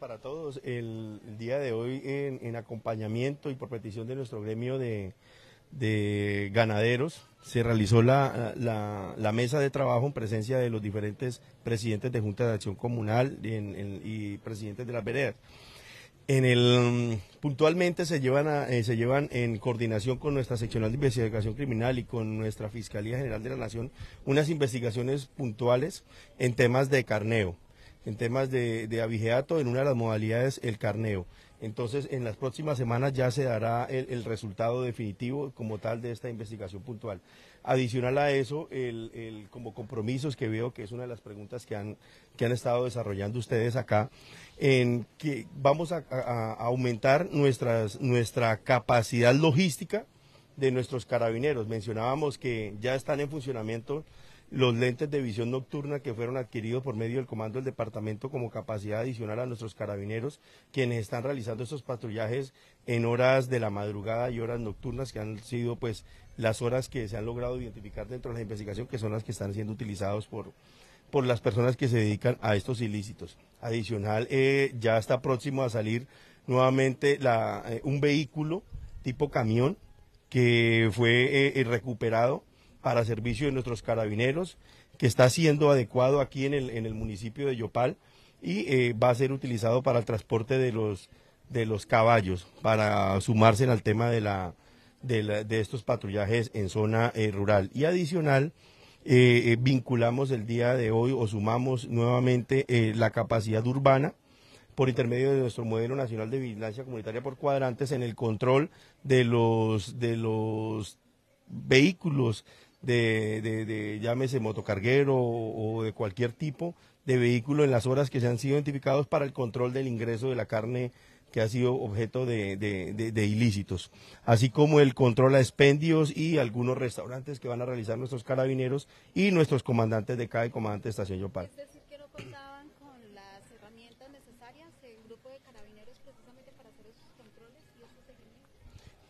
Para todos, el, día de hoy en, acompañamiento y por petición de nuestro gremio de, ganaderos se realizó la, mesa de trabajo en presencia de los diferentes presidentes de Junta de Acción Comunal y presidentes de las veredas. En el, puntualmente se llevan, eh, se llevan en coordinación con nuestra seccional de investigación criminal y con nuestra Fiscalía General de la Nación unas investigaciones puntuales en temas de carneo en temas de, de en una de las modalidades, el carneo. Entonces, en las próximas semanas ya se dará el, resultado definitivo como tal de esta investigación puntual. Adicional a eso, el, el, como compromisos que veo que es una de las preguntas que han, que han estado desarrollando ustedes acá, en que vamos a, aumentar nuestras, nuestra capacidad logística de nuestros carabineros. Mencionábamos que ya están en funcionamiento los lentes de visión nocturna que fueron adquiridos por medio del comando del departamento como capacidad adicional a nuestros carabineros, quienes están realizando estos patrullajes en horas de la madrugada y horas nocturnas, que han sido pues las horas que se han logrado identificar dentro de la investigación, que son las que están siendo utilizadas por, por las personas que se dedican a estos ilícitos. Adicional, eh, ya está próximo a salir nuevamente eh, un vehículo tipo camión que fue eh, recuperado para servicio de nuestros carabineros, que está siendo adecuado aquí en el, en el municipio de Yopal y eh, va a ser utilizado para el transporte de los, de los caballos, para sumarse al tema de, la, de, estos patrullajes en zona eh, rural. Y adicional, eh, vinculamos el día de hoy o sumamos nuevamente la capacidad urbana por intermedio de nuestro modelo nacional de vigilancia comunitaria por cuadrantes en el control de los, de los vehículos de, de, de llámese motocarguero o, de cualquier tipo de vehículo en las horas que se han sido identificados para el control del ingreso de la carne que ha sido objeto de, ilícitos, así como el control a expendios y algunos restaurantes que van a realizar nuestros carabineros y nuestros comandantes de cada comandante de estación Yopal. ¿Es decir que con las herramientas necesarias grupo de carabineros precisamente para hacer esos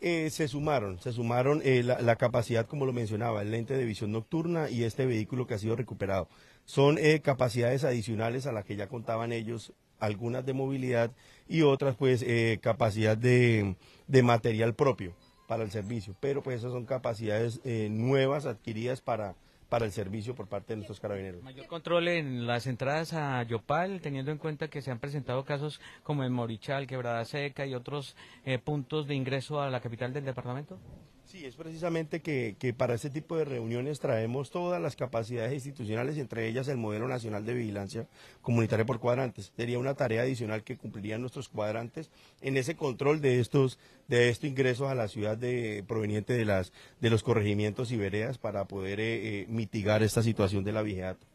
eh, se sumaron, se sumaron eh, la, capacidad, como lo mencionaba, el lente de visión nocturna y este vehículo que ha sido recuperado. Son eh, capacidades adicionales a las que ya contaban ellos, algunas de movilidad y otras pues capacidad de, de, material propio para el servicio. Pero pues esas son capacidades nuevas adquiridas para para el servicio por parte de nuestros carabineros. Mayor control en las entradas a Yopal, teniendo en cuenta que se han presentado casos como en Morichal, Quebrada Seca y otros eh, puntos de ingreso a la capital del departamento. Sí, es precisamente que, que, para este tipo de reuniones traemos todas las capacidades institucionales, entre ellas el modelo nacional de vigilancia comunitaria por cuadrantes. Sería una tarea adicional que cumplirían nuestros cuadrantes en ese control de estos, de estos ingresos a la ciudad de, proveniente de, las, de los corregimientos y veredas para poder eh, eh, mitigar esta situación de la vigilancia.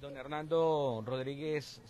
Don Hernando Rodríguez